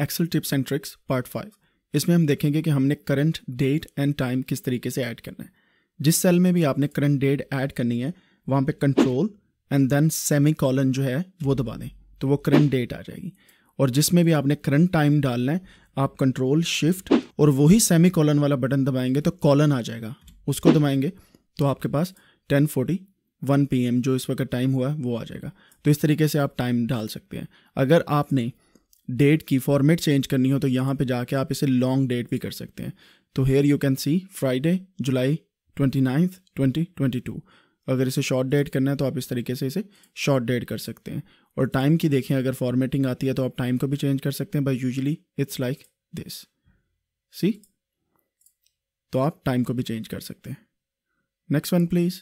Excel tips and tricks part five इसमें हम देखेंगे कि हमने करंट डेट एंड टाइम किस तरीके से ऐड करना है जिस सेल में भी आपने करंट डेट ऐड करनी है वहाँ पे control and then semicolon जो है वो दबा दें तो वो करंट डेट आ जाएगी और जिसमें भी आपने करंट टाइम डालना है आप कंट्रोल शिफ्ट और वही सेमी कॉलन वाला बटन दबाएंगे तो कॉलन आ जाएगा उसको दबाएंगे तो आपके पास टेन फोर्टी वन पी जो इस वक्त टाइम हुआ है वो आ जाएगा तो इस तरीके से आप टाइम डाल सकते हैं अगर आपने डेट की फॉर्मेट चेंज करनी हो तो यहाँ पे जाके आप इसे लॉन्ग डेट भी कर सकते हैं तो here you can see Friday July twenty ninth twenty twenty two अगर इसे शॉर्ट डेट करना है तो आप इस तरीके से इसे शॉर्ट डेट कर सकते हैं और टाइम की देखें अगर फॉर्मेटिंग आती है तो आप टाइम को भी चेंज कर सकते हैं but usually it's like this see तो आप टाइम को भी चेंज कर सकते हैं नेक्स्ट वन प्लीज़